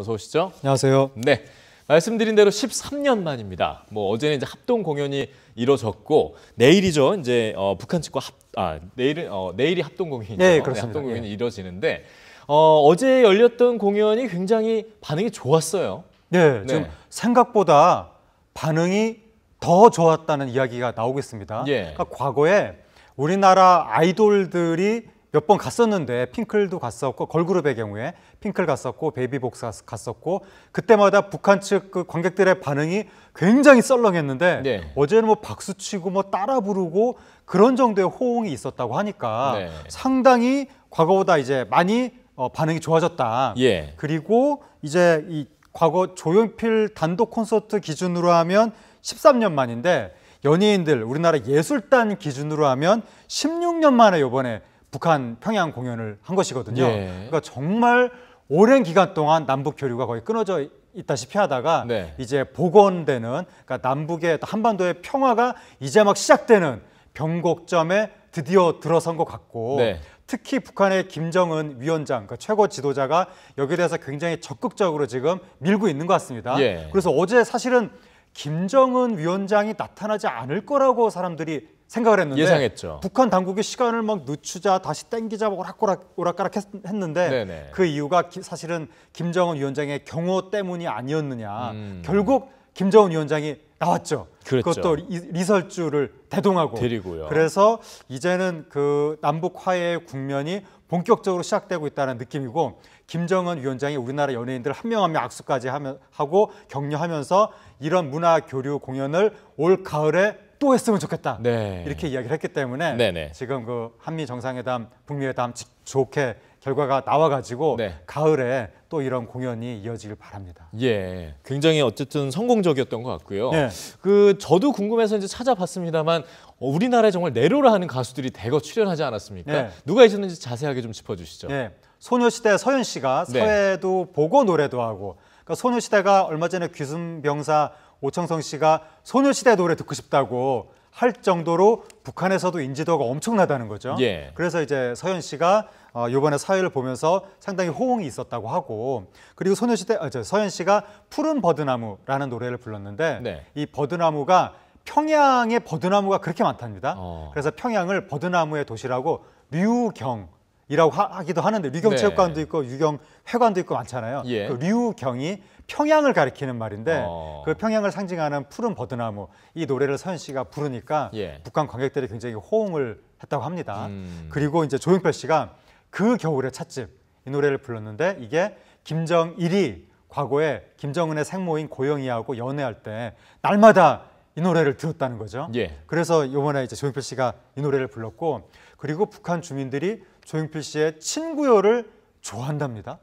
어서 오시죠. 안녕하세요. 네. 말씀드린 대로 13년 만입니다. 뭐 어제는 이제 합동 공연이 이뤄졌고 내일이죠. 이제 어, 북한 측과 합, 아 내일은 어, 내일이 합동 공연이죠. 네, 그렇습니다. 네, 합동 공연이 예. 이뤄지는데 어, 어제 열렸던 공연이 굉장히 반응이 좋았어요. 네, 네. 지금 생각보다 반응이 더 좋았다는 이야기가 나오고 습니다 예. 그러니까 과거에 우리나라 아이돌들이 몇번 갔었는데 핑클도 갔었고 걸그룹의 경우에 핑클 갔었고 베이비복스 갔었고 그때마다 북한 측그 관객들의 반응이 굉장히 썰렁했는데 네. 어제는 뭐 박수치고 뭐 따라 부르고 그런 정도의 호응이 있었다고 하니까 네. 상당히 과거보다 이제 많이 어, 반응이 좋아졌다. 예. 그리고 이제 이 과거 조용필 단독 콘서트 기준으로 하면 13년 만인데 연예인들 우리나라 예술단 기준으로 하면 16년 만에 요번에 북한 평양 공연을 한 것이거든요. 예. 그러니까 정말 오랜 기간 동안 남북 교류가 거의 끊어져 있다시피 하다가 네. 이제 복원되는 그러니까 남북의 한반도의 평화가 이제 막 시작되는 변곡점에 드디어 들어선 것 같고 네. 특히 북한의 김정은 위원장, 그 최고 지도자가 여기에 대해서 굉장히 적극적으로 지금 밀고 있는 것 같습니다. 예. 그래서 어제 사실은 김정은 위원장이 나타나지 않을 거라고 사람들이 생각을 했는데 예상했죠. 북한 당국이 시간을 막 늦추자 다시 땡기자 오락오락 오락가락 했, 는데그 이유가 기, 사실은 김정은 위원장의 경호 때문이 아니었느냐. 음. 결국 김정은 위원장이 나왔죠. 그랬죠. 그것도 리, 설주를 대동하고 데리고요. 그래서 이제는 그 남북 화해의 국면이 본격적으로 시작되고 있다는 느낌이고 김정은 위원장이 우리나라 연예인들 한 명 한 명 악수까지 하면, 하고 격려하면서 이런 문화 교류 공연을 올 가을에 또 했으면 좋겠다 네. 이렇게 이야기를 했기 때문에 네네. 네. 지금 그 한미 정상회담, 북미 회담 좋게 결과가 나와가지고 네. 가을에 또 이런 공연이 이어지길 바랍니다. 예, 굉장히 어쨌든 성공적이었던 것 같고요. 네. 그 저도 궁금해서 이제 찾아봤습니다만 우리나라에 정말 내로라 하는 가수들이 대거 출연하지 않았습니까? 네. 누가 있었는지 자세하게 좀 짚어주시죠. 예. 네, 소녀시대 서현 씨가 서해도 보고 노래도 하고 그러니까 소녀시대가 얼마 전에 귀순병사 오청성 씨가 소녀시대 노래 듣고 싶다고 할 정도로 북한에서도 인지도가 엄청나다는 거죠. 예. 그래서 이제 서현 씨가 어, 이번에 사회를 보면서 상당히 호응이 있었다고 하고 그리고 소녀시대 아, 저, 서현 씨가 푸른 버드나무라는 노래를 불렀는데 네. 이 버드나무가 평양의 버드나무가 그렇게 많답니다. 어. 그래서 평양을 버드나무의 도시라고 류경 이라고 하기도 하는데 류경 네. 체육관도 네. 있고 유경 회관도 있고 많잖아요. 예. 그 류경이 평양을 가리키는 말인데 어. 그 평양을 상징하는 푸른 버드나무 이 노래를 서현 씨가 부르니까 예. 북한 관객들이 굉장히 호응을 했다고 합니다. 음. 그리고 이제 조용필 씨가 그 겨울의 찻집 이 노래를 불렀는데 이게 김정일이 과거에 김정은의 생모인 고영이하고 연애할 때 날마다 이 노래를 들었다는 거죠. 예. 그래서 이번에 이제 조용필 씨가 이 노래를 불렀고 그리고 북한 주민들이 조용필 씨의 친구여를 좋아한답니다.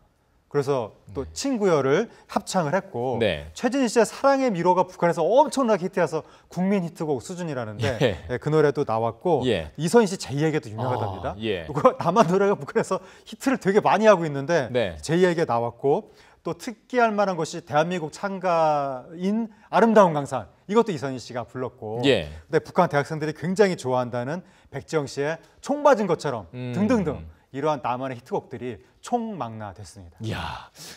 그래서 또 네. 친구여를 합창을 했고 네. 최진희 씨의 사랑의 미로가 북한에서 엄청나게 히트해서 국민 히트곡 수준이라는데 예. 네, 그 노래도 나왔고 예. 이선희 씨 제이에게도 유명하답니다. 아, 예. 남한 노래가 북한에서 히트를 되게 많이 하고 있는데 네. 제이에게 나왔고 또 특기할 만한 것이 대한민국 창가인 아름다운 강산 이것도 이선희 씨가 불렀고 예. 근데 북한 대학생들이 굉장히 좋아한다는 백지영 씨의 총 맞은 것처럼 음. 등등등 이러한 나만의 히트곡들이 총망라됐습니다. 이야,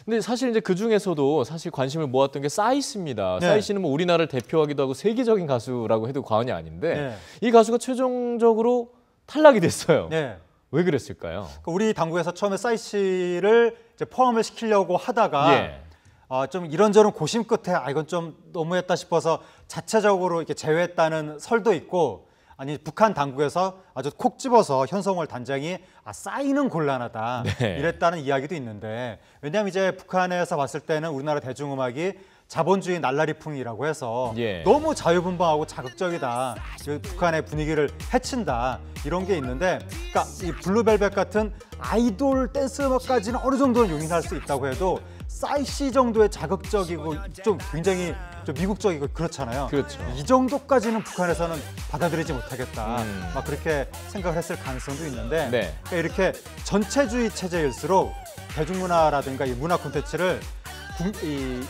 근데 사실 이제 그 중에서도 사실 관심을 모았던 게싸이스입니다 네. 싸이씨는 뭐 우리나라를 대표하기도 하고 세계적인 가수라고 해도 과언이 아닌데 네. 이 가수가 최종적으로 탈락이 됐어요. 네. 왜 그랬을까요? 그러니까 우리 당국에서 처음에 싸이씨를 포함을 시키려고 하다가 예. 어, 좀 이런저런 고심 끝에 아 이건 좀 너무했다 싶어서 자체적으로 이렇게 제외했다는 설도 있고 아니 북한 당국에서 아주 콕 집어서 현성월 단장이 아 쌓이는 곤란하다 네. 이랬다는 이야기도 있는데 왜냐하면 이제 북한에서 봤을 때는 우리나라 대중음악이 자본주의 날라리풍이라고 해서 예. 너무 자유분방하고 자극적이다. 그 북한의 분위기를 해친다. 이런 게 있는데 그러니까 이 블루벨벳 같은 아이돌 댄스 음악까지는 어느 정도는 용인할 수 있다고 해도 사이시 정도의 자극적이고 좀 굉장히 좀 미국적이고 그렇잖아요. 그렇죠. 이 정도까지는 북한에서는 받아들이지 못하겠다. 음. 막 그렇게 생각을 했을 가능성도 있는데 네. 그러니까 이렇게 전체주의 체제일수록 대중문화라든가 이 문화 콘텐츠를 이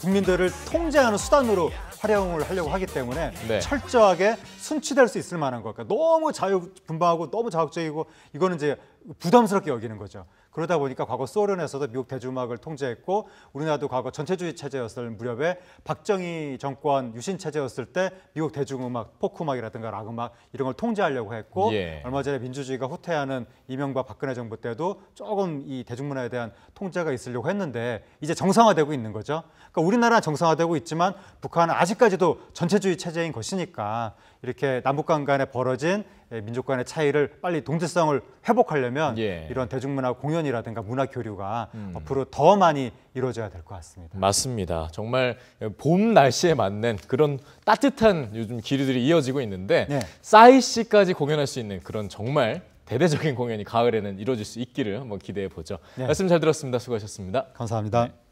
국민들을 통제하는 수단으로 활용을 하려고 하기 때문에 네. 철저하게 순치될 수 있을 만한 것. 그러니 너무 자유분방하고 너무 자극적이고 이거는 이제 부담스럽게 여기는 거죠. 그러다 보니까 과거 소련에서도 미국 대주막을 통제했고 우리나라도 과거 전체주의 체제였을 무렵에 박정희 정권 유신 체제였을 때 미국 대중음악, 포크음악이라든가 락음악 이런 걸 통제하려고 했고 예. 얼마 전에 민주주의가 후퇴하는 이명박 박근혜 정부 때도 조금 이 대중문화에 대한 통제가 있으려고 했는데 이제 정상화되고 있는 거죠. 그러니까 우리나라는 정상화되고 있지만 북한은 아직까지도 전체주의 체제인 것이니까 이렇게 남북 간 간에 벌어진 예, 민족 간의 차이를 빨리 동질성을 회복하려면 예. 이런 대중문화 공연이라든가 문화 교류가 음. 앞으로 더 많이 이루어져야 될 것 같습니다. 맞습니다. 정말 봄 날씨에 맞는 그런 따뜻한 요즘 기류들이 이어지고 있는데 네. 싸이 씨까지 공연할 수 있는 그런 정말 대대적인 공연이 가을에는 이루어질 수 있기를 한번 기대해 보죠. 네. 말씀 잘 들었습니다. 수고하셨습니다. 감사합니다. 네.